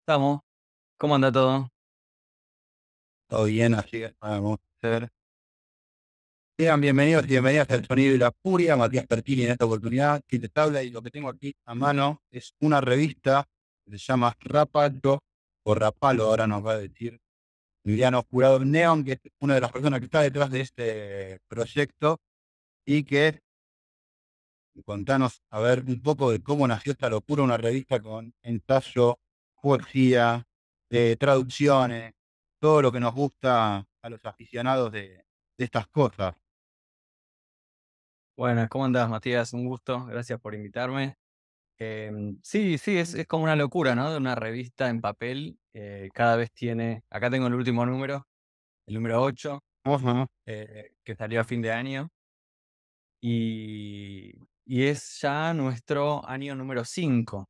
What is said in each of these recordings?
Estamos. ¿Cómo anda todo? Todo bien, así que vamos a ver. Sean bienvenidos y bienvenidas al Sonido y la Furia. Matías Pertini en esta oportunidad. Quien te habla y lo que tengo aquí a mano es una revista que se llama yo o Rapalo, ahora nos va a decir Emiliano Jurado Neon, que es una de las personas que está detrás de este proyecto y que Contanos, a ver, un poco de cómo nació esta locura, una revista con ensayo, poesía, eh, traducciones, todo lo que nos gusta a los aficionados de, estas cosas. Bueno, ¿cómo andás, Matías? Un gusto, gracias por invitarme. Em, sí, sí, es, como una locura, ¿no? De una revista en papel, eh, cada vez tiene, acá tengo el último número, el número 8, eh, que salió a fin de año. Y y es ya nuestro año número 5.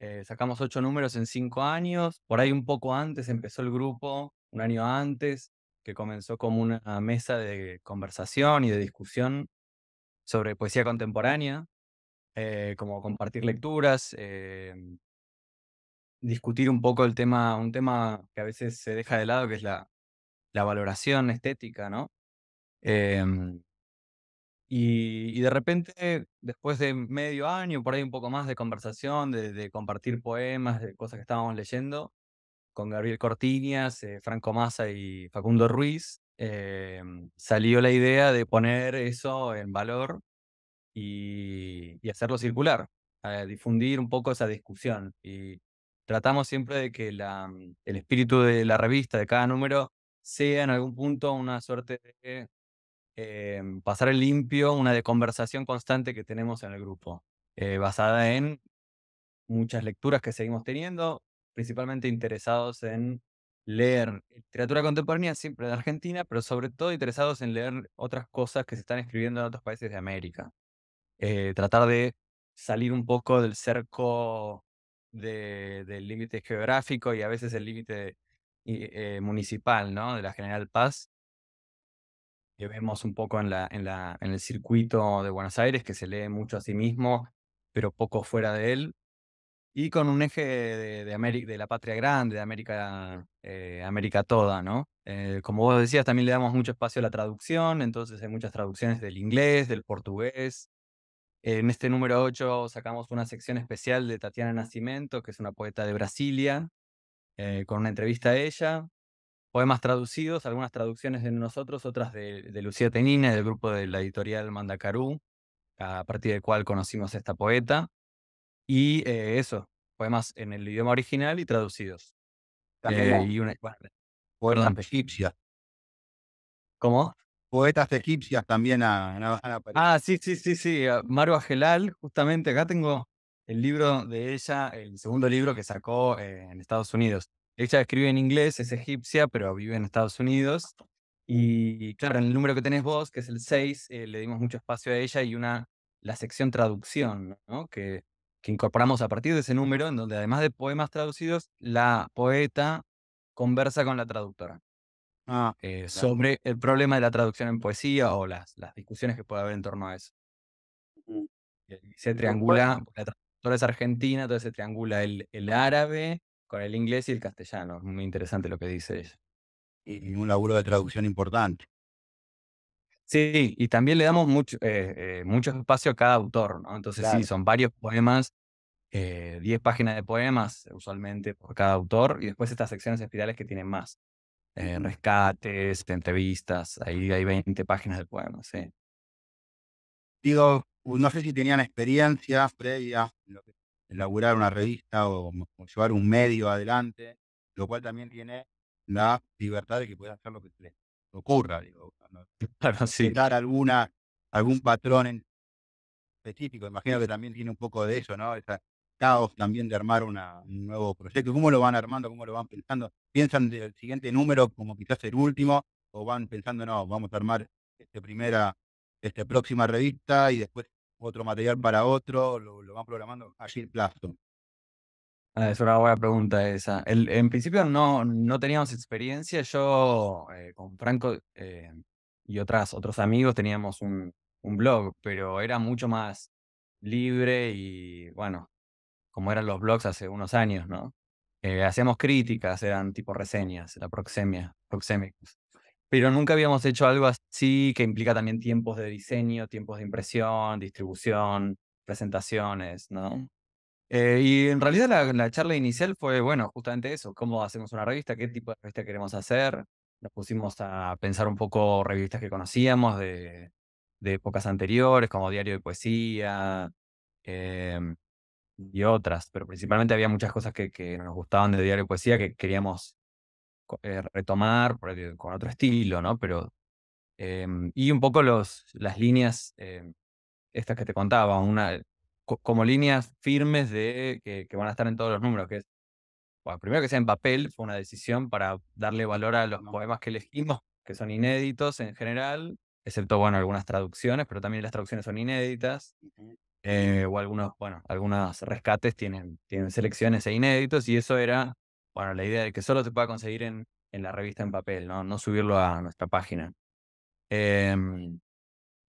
Eh, sacamos ocho números en cinco años. Por ahí un poco antes empezó el grupo, un año antes, que comenzó como una mesa de conversación y de discusión sobre poesía contemporánea, eh, como compartir lecturas, eh, discutir un poco el tema, un tema que a veces se deja de lado, que es la, la valoración estética, ¿no? Em, y, de repente, después de medio año, por ahí un poco más de conversación, de, compartir poemas, de cosas que estábamos leyendo, con Gabriel Cortiñas, eh, Franco Massa y Facundo Ruiz, eh, salió la idea de poner eso en valor y, hacerlo circular, difundir un poco esa discusión. Y tratamos siempre de que la, el espíritu de la revista, de cada número, sea en algún punto una suerte de Em, pasar el limpio una de conversación constante que tenemos en el grupo, eh, basada en muchas lecturas que seguimos teniendo, principalmente interesados en leer literatura contemporánea siempre de Argentina, pero sobre todo interesados en leer otras cosas que se están escribiendo en otros países de América. Eh, tratar de salir un poco del cerco del límite geográfico y a veces el límite eh, municipal, ¿no? De la General Paz que vemos un poco en, el circuito de Buenos Aires, que se lee mucho a sí mismo, pero poco fuera de él, y con un eje de, la patria grande, de América, eh, América toda, ¿no? Eh, como vos decías, también le damos mucho espacio a la traducción, entonces hay muchas traducciones del inglés, del portugués. En este número 8 sacamos una sección especial de Tatiana Nascimento, que es una poeta de Brasilia, eh, con una entrevista a ella, poemas traducidos, algunas traducciones de nosotros, otras de, Lucía Tenina, del grupo de la editorial Mandacarú, a partir del cual conocimos a esta poeta. Y eh, eso, poemas en el idioma original y traducidos. También eh, y una, poetas egipcias. ¿Cómo? Poetas egipcias también ah, a Ah, sí, sí, sí, sí. Ah, Maru Agelal, justamente acá tengo el libro de ella, el segundo libro que sacó eh, en Estados Unidos. Ella escribe en inglés, es egipcia, pero vive en Estados Unidos. Y claro, en el número que tenés vos, que es el 6, eh, le dimos mucho espacio a ella y una, la sección traducción, que, que incorporamos a partir de ese número, en donde además de poemas traducidos, la poeta conversa con la traductora. Ah, eh, sobre el problema de la traducción en poesía o las, las discusiones que puede haber en torno a eso. se triangula, la traductora es argentina, entonces se triangula el, el árabe, con el inglés y el castellano. Es muy interesante lo que dice ella. Y un laburo de traducción importante. Sí, y también le damos eh, eh, mucho, espacio a cada autor, ¿no? Entonces sí, son varios poemas, 10 eh, páginas de poemas usualmente por cada autor, y después estas secciones espirales que tienen más. rescates, entrevistas, ahí hay 20 páginas de poemas, Digo, no sé si tenían experiencia, previas lo que elaborar una revista o, llevar un medio adelante, lo cual también tiene la libertad de que pueda hacer lo que se ocurra, digo, alguna, algún patrón específico. Imagino que también tiene un poco de eso, ¿no? Ese caos también de armar una, un nuevo proyecto. ¿Cómo lo van armando? ¿Cómo lo van pensando? ¿Piensan del siguiente número como quizás el último? ¿O van pensando, no, vamos a armar este primera, esta próxima revista y después otro material para otro, lo, van programando allí plazo. Ah, es una buena pregunta esa. en principio no, no teníamos experiencia. Yo eh, con Franco eh, y otras, otros amigos teníamos un, blog, pero era mucho más libre y bueno, como eran los blogs hace unos años, ¿no? Eh, hacíamos críticas, eran tipo reseñas, la proxemia, proxémicos pero nunca habíamos hecho algo así que implica también tiempos de diseño, tiempos de impresión, distribución, presentaciones, ¿no? Eh, y en realidad la, charla inicial fue, bueno, justamente eso, cómo hacemos una revista, qué tipo de revista queremos hacer. Nos pusimos a pensar un poco revistas que conocíamos de, épocas anteriores, como Diario de Poesía em, y otras, pero principalmente había muchas cosas que, que nos gustaban de Diario de Poesía que queríamos eh, retomar con otro estilo, ¿no? Pero, em, y un poco los, las líneas, eh, estas que te contaba, una, como líneas firmes de que, van a estar en todos los números, que es, primero que sea en papel, fue una decisión para darle valor a los poemas que elegimos, que son inéditos en general, excepto, bueno, algunas traducciones, pero también las traducciones son inéditas. Eh, o algunos, bueno, algunos rescates tienen, tienen selecciones e inéditos, y eso era bueno, la idea de que solo se pueda conseguir en, la revista en papel, ¿no? subirlo a nuestra página. Em,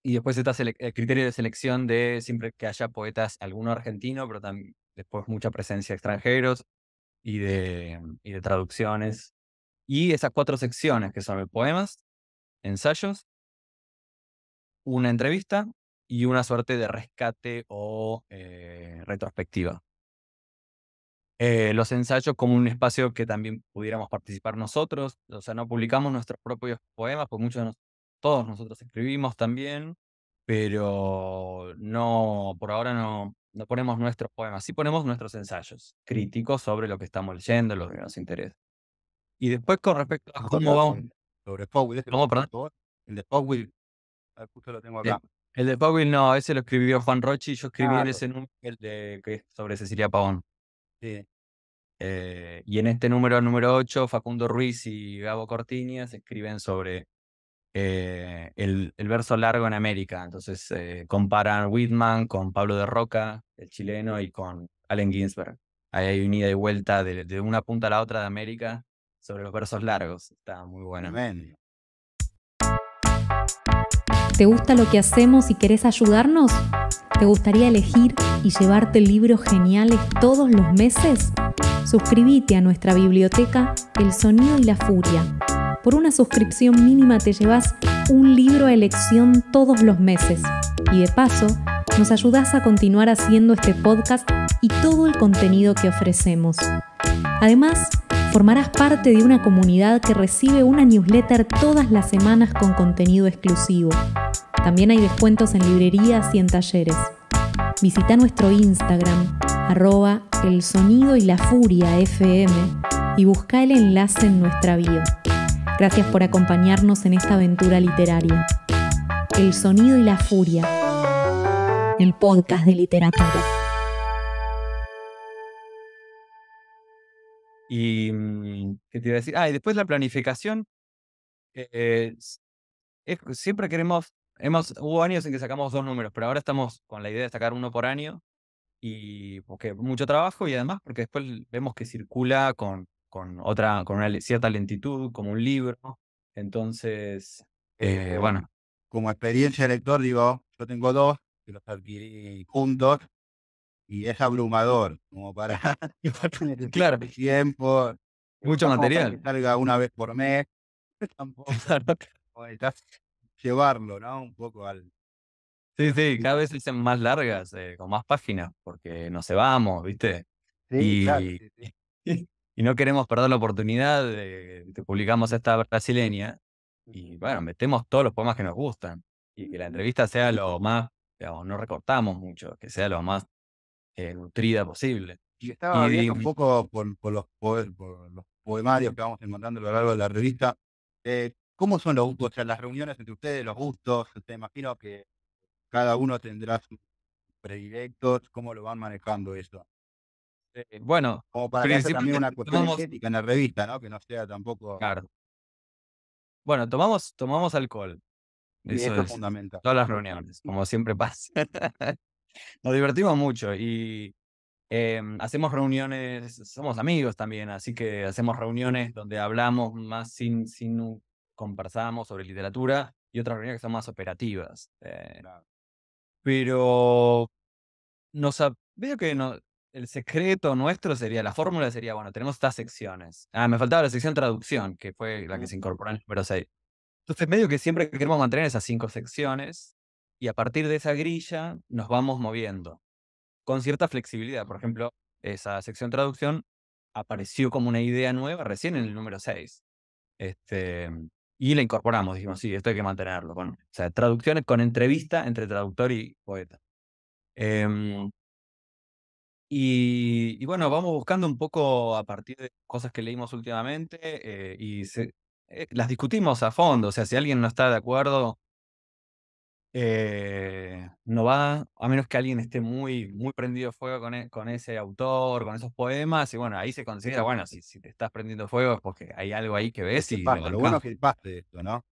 y después está el criterio de selección de siempre que haya poetas, alguno argentino, pero también después mucha presencia de extranjeros y de, y de traducciones. Y esas cuatro secciones que son poemas, ensayos, una entrevista y una suerte de rescate o eh, retrospectiva. Eh, los ensayos como un espacio que también pudiéramos participar nosotros. O sea, no publicamos nuestros propios poemas, porque muchos de nos, todos nosotros escribimos también, pero no, por ahora no, ponemos nuestros poemas, sí ponemos nuestros ensayos críticos sobre lo que estamos leyendo, lo que nos interesa. Y después con respecto a cómo vamos... Sobre Powell, ¿Cómo, perdón? El de Powell, justo lo tengo eh, acá. El, de Powell no, ese lo escribió Juan Rochi, yo escribí en ese número el de, sobre Cecilia Pavón. Sí. Eh, y en este número, número 8, Facundo Ruiz y Gabo Cortiñas escriben sobre eh, el, verso largo en América. Entonces eh, comparan Whitman con Pablo de Roca, el chileno, y con Allen Ginsberg. Ahí hay un ida y vuelta de, una punta a la otra de América sobre los versos largos. Está muy bueno. ¿Te gusta lo que hacemos y querés ayudarnos? ¿Te gustaría elegir y llevarte libros geniales todos los meses? Suscribite a nuestra biblioteca El Sonido y la Furia. Por una suscripción mínima te llevas un libro a elección todos los meses y de paso nos ayudas a continuar haciendo este podcast y todo el contenido que ofrecemos. Además, formarás parte de una comunidad que recibe una newsletter todas las semanas con contenido exclusivo. También hay descuentos en librerías y en talleres. Visita nuestro Instagram, arroba el sonido y la furia FM y busca el enlace en nuestra bio. Gracias por acompañarnos en esta aventura literaria. El sonido y la furia. El podcast de literatura. Y mm, qué te iba a decir. Ah, y después la planificación. Eh, eh, siempre queremos, hemos, hubo años en que sacamos dos números, pero ahora estamos con la idea de sacar uno por año y porque mucho trabajo y además porque después vemos que circula con, con otra, con una cierta lentitud, como un libro. Entonces, eh, bueno. Como experiencia de lector, digo, yo tengo dos que los adquirí juntos y es abrumador, como para claro. tiempo. Eh, mucho material. Que salga una vez por mes. Llevarlo, ¿no? Un poco al, Sí, sí, cada vez dicen más largas, eh, con más páginas, porque nos vamos, ¿viste? Sí, y, y no queremos perder la oportunidad de, publicamos esta brasileña y bueno, metemos todos los poemas que nos gustan y que la entrevista sea lo más, digamos, no recortamos mucho, que sea lo más eh, nutrida posible. Y estaba un poco por, los, los poemarios que vamos encontrando a lo largo de la revista. Eh, ¿Cómo son los gustos? las reuniones entre ustedes, los gustos, te imagino que cada uno tendrá sus predilectos, cómo lo van manejando eso. Eh, bueno, para que también una cuestión en la revista, ¿no? Que no sea tampoco. Claro. Bueno, tomamos, tomamos alcohol. eso, es fundamental. Todas las reuniones, como siempre pasa. Nos divertimos mucho y em, hacemos reuniones, somos amigos también, así que hacemos reuniones donde hablamos más sin, sin conversamos sobre literatura y otras reuniones que son más operativas. Eh, pero no veo que no, el secreto nuestro sería, la fórmula sería, bueno, tenemos estas secciones. Ah, me faltaba la sección traducción, que fue la que se incorporó en el número 6. Entonces, medio que siempre queremos mantener esas cinco secciones y a partir de esa grilla nos vamos moviendo con cierta flexibilidad. Por ejemplo, esa sección traducción apareció como una idea nueva recién en el número 6. Este, y la incorporamos. Dijimos, sí, esto hay que mantenerlo. o sea, traducciones con entrevista entre traductor y poeta. Em, y, bueno, vamos buscando un poco a partir de cosas que leímos últimamente eh, y eh, las discutimos a fondo. O sea, si alguien no está de acuerdo, eh, no va, a menos que alguien esté muy, muy prendido fuego con, e, con ese autor, con esos poemas, y bueno, ahí se considera, bueno, si, te estás prendiendo fuego es porque hay algo ahí que ves y... lo, bueno es que pase esto, ¿no?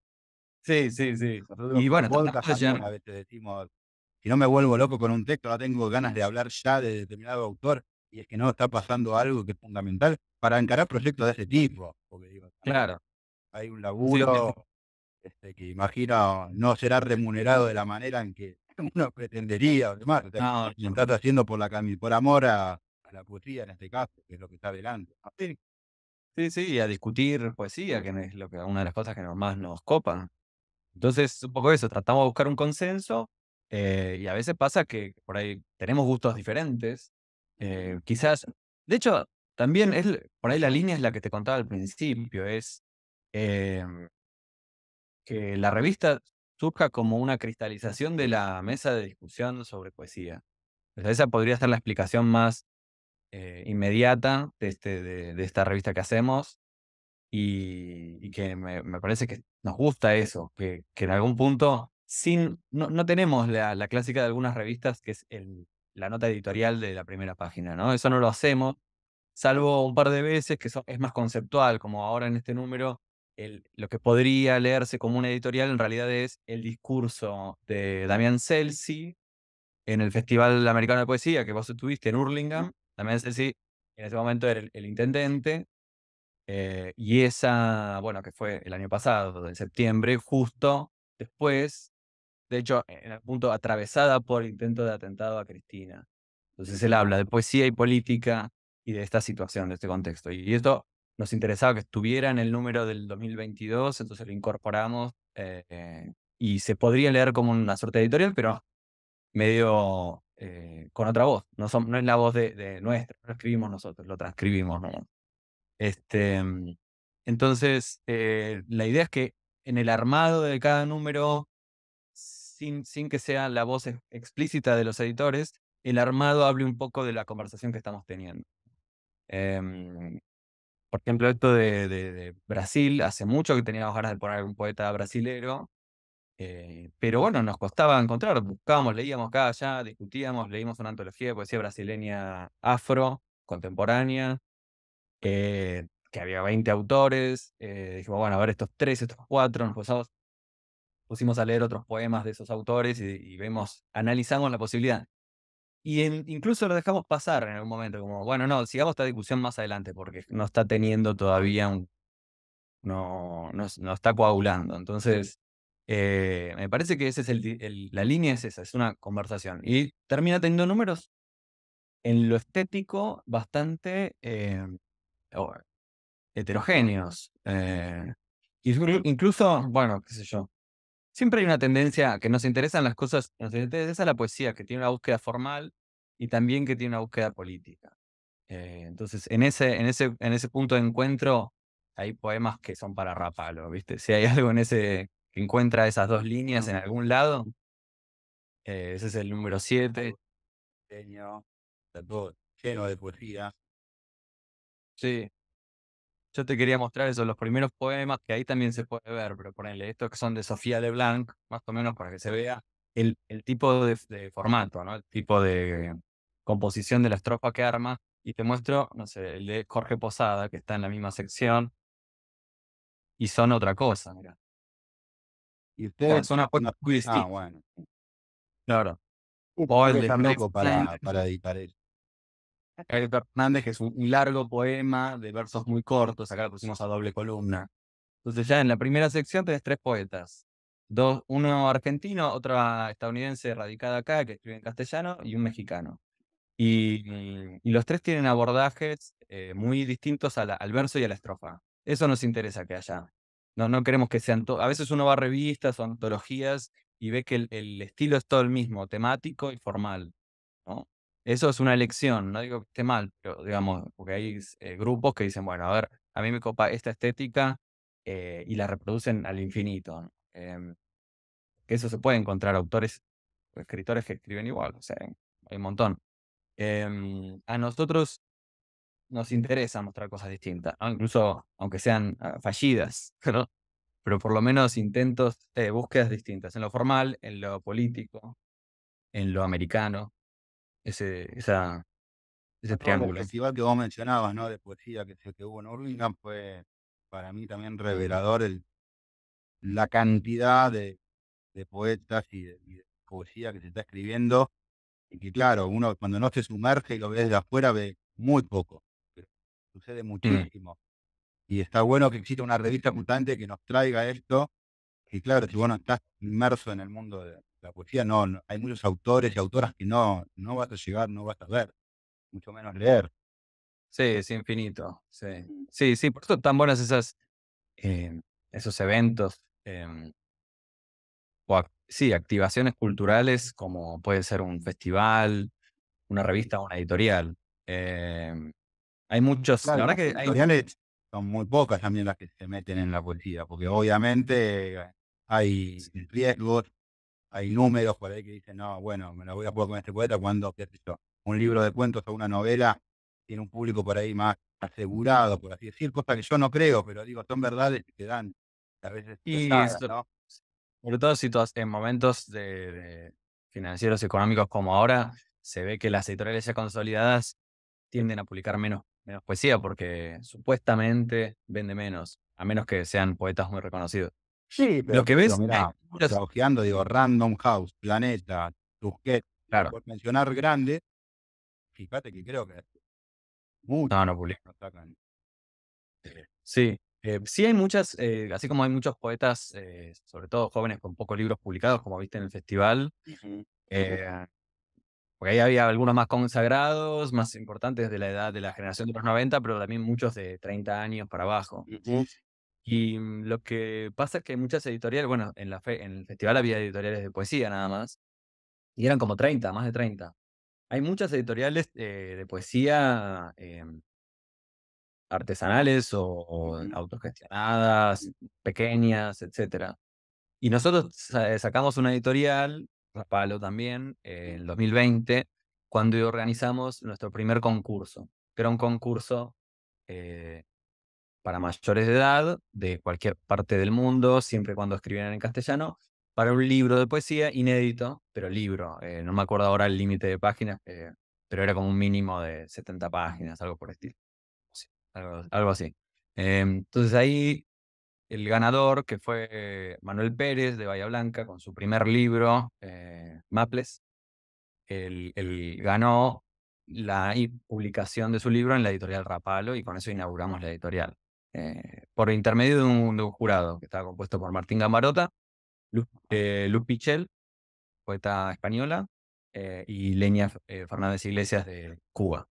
Sí, sí, sí. y bueno, a veces decimos, si no me vuelvo loco con un texto, no tengo ganas de hablar ya de determinado autor, y es que no está pasando algo que es fundamental para encarar proyectos de ese tipo. Porque, claro. Hay un laburo este, que imagino no será remunerado de la manera en que uno pretendería o demás. no, haciendo por la por amor a, la poesía en este caso, que es lo que está adelante Sí. sí, a discutir poesía, que es lo que una de las cosas que más nos copan. Entonces, un poco eso, tratamos de buscar un consenso eh, y a veces pasa que por ahí tenemos gustos diferentes. Eh, quizás, de hecho, también es, por ahí la línea es la que te contaba al principio, es eh, que la revista surja como una cristalización de la mesa de discusión sobre poesía. esa podría ser la explicación más eh, inmediata este, de, esta revista que hacemos y, que me, parece que nos gusta eso, que, en algún punto sin, no, tenemos la, clásica de algunas revistas que es la nota editorial de la primera página, ¿no? Eso no lo hacemos, salvo un par de veces que es más conceptual, como ahora en este número lo que podría leerse como una editorial en realidad es el discurso de Damián Celsi en el Festival Americano de Poesía que vos estuviste en Hurlingham. Damián Celsi en ese momento era el, intendente. Eh, y esa, bueno, que fue el año pasado, en septiembre, justo después, de hecho, en el punto atravesada por el intento de atentado a Cristina. Entonces él habla de poesía y política y de esta situación, de este contexto. Y esto nos interesaba que estuviera en el número del 2022, entonces lo incorporamos eh, eh, y se podría leer como una suerte editorial, pero medio eh, con otra voz. No, es la voz de, de, nuestra, lo escribimos nosotros, lo transcribimos. Este, mm, entonces, la idea es que en el armado de cada número, sin, que sea la voz explícita de los editores, el armado hable un poco de la conversación que estamos teniendo. Em, por ejemplo, esto de, Brasil, hace mucho que teníamos ganas de poner un poeta brasilero, eh, pero bueno, nos costaba encontrar, buscábamos, leíamos acá, allá, discutíamos, leímos una antología de poesía brasileña afro, contemporánea, eh, que había 20 autores, eh, dijimos, bueno, a ver estos tres, estos cuatro, nos pusimos a leer otros poemas de esos autores y, y vemos, analizamos la posibilidad. Y incluso lo dejamos pasar en algún momento, como, bueno, no, sigamos esta discusión más adelante, porque no está teniendo todavía un. No, no, está coagulando. Entonces, eh, me parece que ese es el, la línea es esa, es una conversación. Y termina teniendo números en lo estético bastante eh, heterogéneos. Eh, incluso, bueno, qué sé yo, Siempre hay una tendencia que nos interesan las cosas, nos interesa la poesía, que tiene una búsqueda formal y también que tiene una búsqueda política. Eh, entonces, en ese, en, ese, en ese punto de encuentro, hay poemas que son para rapalo, ¿viste? Si hay algo en ese que encuentra esas dos líneas en algún lado, eh, ese es el número 7. Lleno de poesía. Sí, yo te quería mostrar eso, los primeros poemas que ahí también se puede ver, pero ponenle estos que son de Sofía Leblanc, más o menos para que se vea el, el tipo de, formato, ¿no? El tipo de composición de la estrofa que arma. Y te muestro, no sé, el de Jorge Posada, que está en la misma sección. Y son otra cosa, mira. Y ustedes. son una Ah, bueno. Claro. Un o el de para, para editar Fernández que es un largo poema de versos muy cortos, acá lo pusimos a doble columna. Entonces ya en la primera sección tenés tres poetas, dos, uno argentino, otra estadounidense radicada acá, que escribe en castellano, y un mexicano. Y, mm, los tres tienen abordajes eh, muy distintos al verso y a la estrofa. Eso nos interesa que haya. No, no queremos que sean... A veces uno va a revistas o antologías y ve que el, el estilo es todo el mismo, temático y formal. ¿no? Eso es una elección, no digo que esté mal, pero digamos, porque hay eh, grupos que dicen, bueno, a ver, a mí me copa esta estética eh, y la reproducen al infinito. Em, que eso se puede encontrar autores, escritores que escriben igual, o sea, hay un montón. Em, a nosotros nos interesa mostrar cosas distintas, incluso aunque sean ah, fallidas, pero por lo menos intentos, de eh, búsquedas distintas, en lo formal, en lo político, en lo americano, ese, esa, ese triángulo. El festival que vos mencionabas, ¿no? De poesía que, que hubo en Urlingan fue para mí también revelador el, la cantidad de, de poetas y de, poesía que se está escribiendo. Y que claro, uno cuando no se sumerge y lo ve desde afuera ve muy poco. Pero sucede mm. muchísimo. Y está bueno que exista una revista mutante que nos traiga esto. Y claro, si vos no estás inmerso en el mundo de, la poesía no, hay muchos autores y autoras que no, no vas a llegar, no vas a ver, mucho menos leer. Sí, es infinito. Sí, sí, sí por eso tan buenas esas, eh, esos eventos em, o sí, activaciones culturales como puede ser un festival, una revista o una editorial. Em, hay muchos, la verdad que hay... son muy pocas también las que se meten en la poesía, porque obviamente eh, hay riesgos, hay números por ahí que dicen, no, bueno, me lo voy a jugar con este poeta cuando, un libro de cuentos o una novela tiene un público por ahí más asegurado, por así decir, cosa que yo no creo, pero digo, son verdades que dan a veces. Y sobre todo si en momentos de, de financieros económicos como ahora, se ve que las editoriales ya consolidadas tienden a publicar menos, menos poesía porque supuestamente vende menos, a menos que sean poetas muy reconocidos. Sí, pero lo que ves, mira, ojeando, digo, Random House, Planeta, Tusquet, claro. por mencionar grande, fíjate que creo que muchos no, no, eh, Sí. Eh, sí hay muchas, eh, así como hay muchos poetas, sobre todo jóvenes con pocos libros publicados, como viste en el festival, porque ahí había algunos más consagrados, más importantes de la edad de la generación de los 90, pero también muchos de 30 años para abajo. Y mm, lo que pasa es que hay muchas editoriales, bueno, en, la fe, en el festival había editoriales de poesía nada más, y eran como 30, más de 30. Hay muchas editoriales eh, de poesía em, artesanales o, autogestionadas, pequeñas, etc. Y nosotros sacamos una editorial, Rapalo también, en 2020, cuando organizamos nuestro primer concurso, que era un concurso eh, para mayores de edad de cualquier parte del mundo, siempre cuando escribieran en castellano, para un libro de poesía inédito, pero libro. Eh, no me acuerdo ahora el límite de páginas, eh, pero era como un mínimo de 70 páginas, algo por el estilo. algo, así. Em, entonces ahí el ganador, que fue Manuel Pérez de Bahía Blanca, con su primer libro, eh, Maples, él ganó la publicación de su libro en la editorial Rapalo y con eso inauguramos la editorial. Eh, por intermedio de un, jurado que estaba compuesto por Martín Gamarota, Luz, eh, Pichel, poeta española, eh, y Leña Fernández Iglesias de Cuba.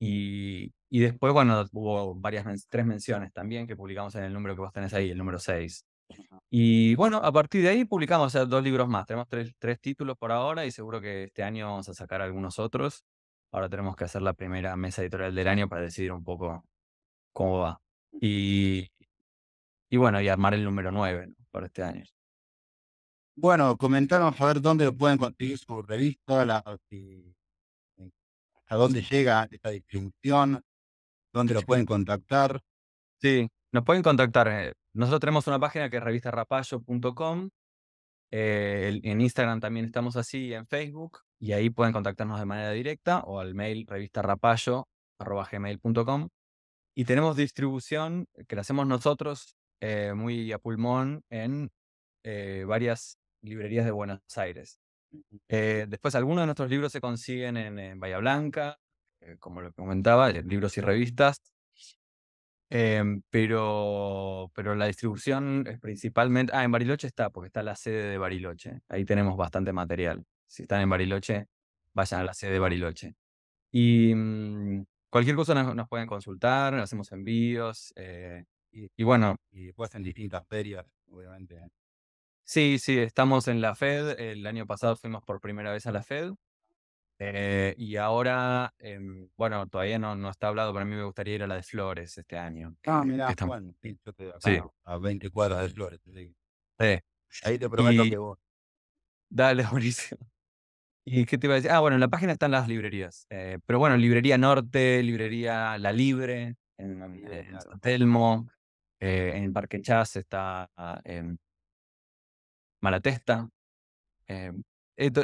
Y, después, bueno, hubo varias, tres menciones también que publicamos en el número que vos tenés ahí, el número 6. Y bueno, a partir de ahí publicamos dos libros más. Tenemos tres títulos por ahora y seguro que este año vamos a sacar algunos otros. Ahora tenemos que hacer la primera mesa editorial del año para decidir un poco cómo va. Y, bueno, y armar el número 9 para este año. Bueno, comentanos a ver dónde lo pueden conseguir su revista, la, eh, a dónde llega esta distribución, dónde lo pueden contactar. Sí, nos pueden contactar. Eh, nosotros tenemos una página que es revistarrapallo.com eh, en Instagram también estamos así, en Facebook, y ahí pueden contactarnos de manera directa o al mail revistarrapallo.gmail.com y tenemos distribución que la hacemos nosotros eh, muy a pulmón en eh, varias librerías de Buenos Aires. Eh, después algunos de nuestros libros se consiguen en, Bahía Blanca, como lo comentaba, libros y revistas. Em, pero, pero la distribución es principalmente... Ah, en Bariloche está, porque está la sede de Bariloche. Ahí tenemos bastante material. Si están en Bariloche, vayan a la sede de Bariloche. Y, mm, cualquier cosa nos, pueden consultar, hacemos envíos. Eh, y, bueno. Y después en distintas ferias, obviamente. Sí, sí, estamos en la Fed. El año pasado fuimos por primera vez a la Fed. Eh, y ahora, em, bueno, todavía no, no está hablado, pero a mí me gustaría ir a la de Flores este año. Ah, mira Juan, yo acá, a 20 de Flores. Sí. Ahí te prometo que vos. Dale, buenísimo. ¿Y qué te iba a decir? Ah, bueno, en la página están las librerías. Eh, pero bueno, Librería Norte, Librería La Libre, en, en San Telmo, eh, en Parque Chas está ah, Malatesta. Eh,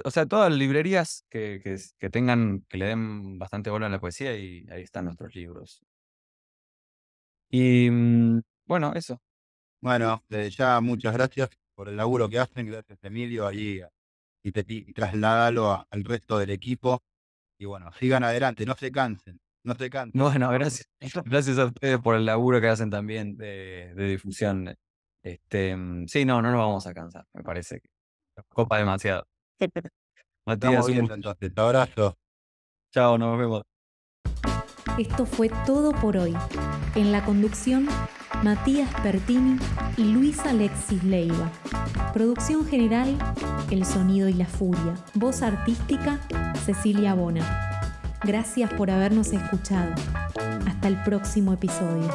o sea, todas las librerías que, que, tengan, que le den bastante bola a la poesía y ahí están nuestros libros. Y mm, bueno, eso. Bueno, ya muchas gracias por el laburo que hacen, gracias Emilio, y, te, trasládalo al resto del equipo. Y bueno, sigan adelante, no se cansen, no se cansen. Bueno, gracias, gracias a ustedes por el laburo que hacen también de, difusión. Este, mm, sí, no, no nos vamos a cansar, me parece que nos copa demasiado. Matías, un... abrazo. Chao, nos vemos. Esto fue todo por hoy. En la conducción Matías Pertini y Luis Alexis Leiva. Producción general, El Sonido y la Furia. Voz artística, Cecilia Bona. Gracias por habernos escuchado. Hasta el próximo episodio.